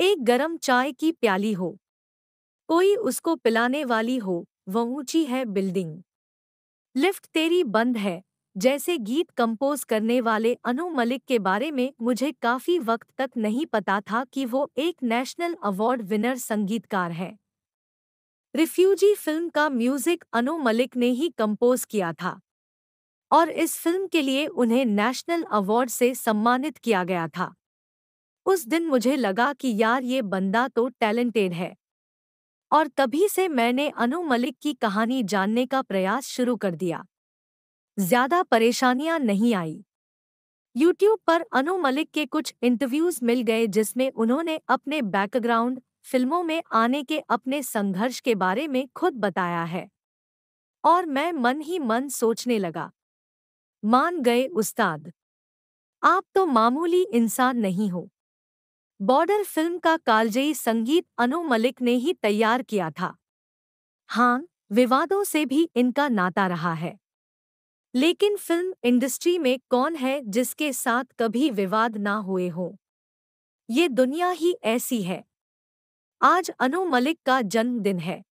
एक गरम चाय की प्याली हो कोई उसको पिलाने वाली हो वह ऊंची है बिल्डिंग लिफ्ट तेरी बंद है जैसे गीत कंपोज करने वाले अनु मलिक के बारे में मुझे काफ़ी वक्त तक नहीं पता था कि वो एक नेशनल अवार्ड विनर संगीतकार है रिफ्यूजी फिल्म का म्यूजिक अनु मलिक ने ही कंपोज किया था और इस फिल्म के लिए उन्हें नेशनल अवार्ड से सम्मानित किया गया था उस दिन मुझे लगा कि यार ये बंदा तो टैलेंटेड है और तभी से मैंने अनु मलिक की कहानी जानने का प्रयास शुरू कर दिया ज्यादा परेशानियां नहीं आई यूट्यूब पर अनु मलिक के कुछ इंटरव्यूज मिल गए जिसमें उन्होंने अपने बैकग्राउंड फिल्मों में आने के अपने संघर्ष के बारे में खुद बताया है और मैं मन ही मन सोचने लगा मान गए उस्ताद आप तो मामूली इंसान नहीं हो बॉर्डर फिल्म का कालजयी संगीत अनु मलिक ने ही तैयार किया था हाँ विवादों से भी इनका नाता रहा है लेकिन फिल्म इंडस्ट्री में कौन है जिसके साथ कभी विवाद ना हुए हों ये दुनिया ही ऐसी है आज अनु मलिक का जन्मदिन है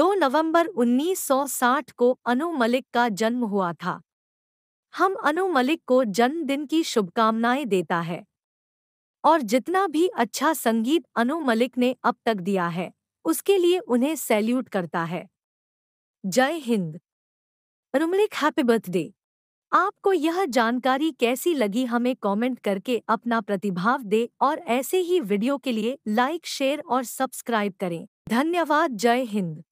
2 नवंबर 1960 को अनु मलिक का जन्म हुआ था हम अनु मलिक को जन्मदिन की शुभकामनाएं देता है और जितना भी अच्छा संगीत अनु मलिक ने अब तक दिया है उसके लिए उन्हें सैल्यूट करता है जय हिंद अनु मलिक हैप्पी बर्थडे आपको यह जानकारी कैसी लगी हमें कमेंट करके अपना प्रतिभाव दे और ऐसे ही वीडियो के लिए लाइक शेयर और सब्सक्राइब करें धन्यवाद जय हिंद